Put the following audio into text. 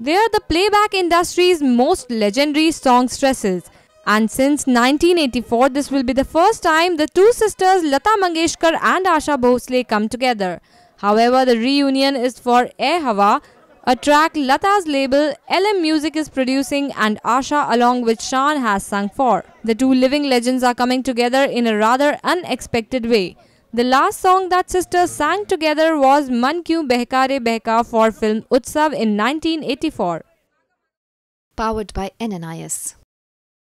They are the playback industry's most legendary songstresses. And since 1984, this will be the first time the two sisters Lata Mangeshkar and Asha Bhosle come together. However, the reunion is for Air Hawa, a track Lata's label LM Music is producing and Asha along with Shan has sung for. The two living legends are coming together in a rather unexpected way. The last song that sisters sang together was Man Kyun Behkare Behka for film Utsav in 1984. Powered by NNIS.